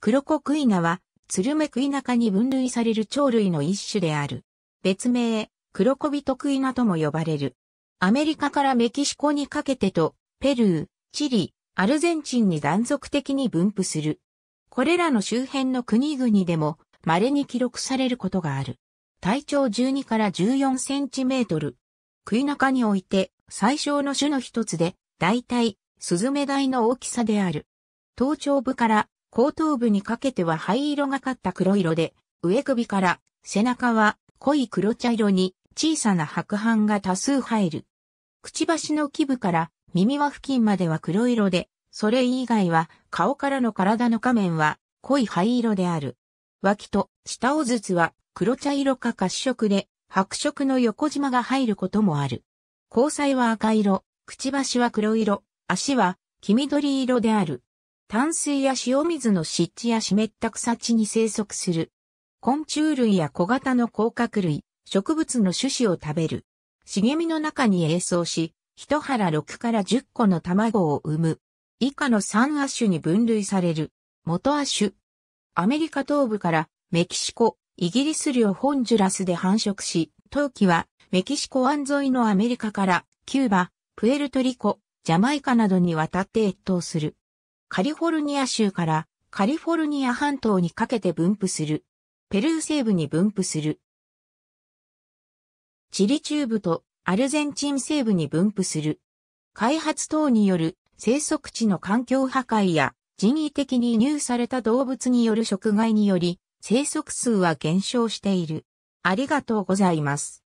クロコクイナは、ツルメクイナ科に分類される鳥類の一種である。別名、クロコビトクイナとも呼ばれる。アメリカからメキシコにかけてと、ペルー、チリ、アルゼンチンに断続的に分布する。これらの周辺の国々でも、稀に記録されることがある。体長12から14センチメートル。クイナ科において、最小の種の一つで、大体、スズメダイの大きさである。頭頂部から後頭部にかけては灰色がかった黒色で、上首から背中は濃い黒茶色に小さな白斑が多数入る。くちばしの基部から耳輪付近までは黒色で、それ以外は顔からの体の下面は濃い灰色である。脇と下尾つは黒茶色か褐色で白色の横縞が入ることもある。交際は赤色、くちばしは黒色、足は黄緑色である。淡水や塩水の湿地や湿った草地に生息する。昆虫類や小型の甲殻類、植物の種子を食べる。茂みの中に栄巣し、一腹6から10個の卵を産む。以下の3亜種に分類される。元亜種。アメリカ東部からメキシコ、イギリス領ホンジュラスで繁殖し、冬季はメキシコ湾沿いのアメリカからキューバ、プエルトリコ、ジャマイカなどに渡って越冬する。カリフォルニア州からカリフォルニア半島にかけて分布する。ペルー西部に分布する。チリ中部とアルゼンチン西部に分布する。開発等による生息地の環境破壊や人為的に入された動物による食害により生息数は減少している。ありがとうございます。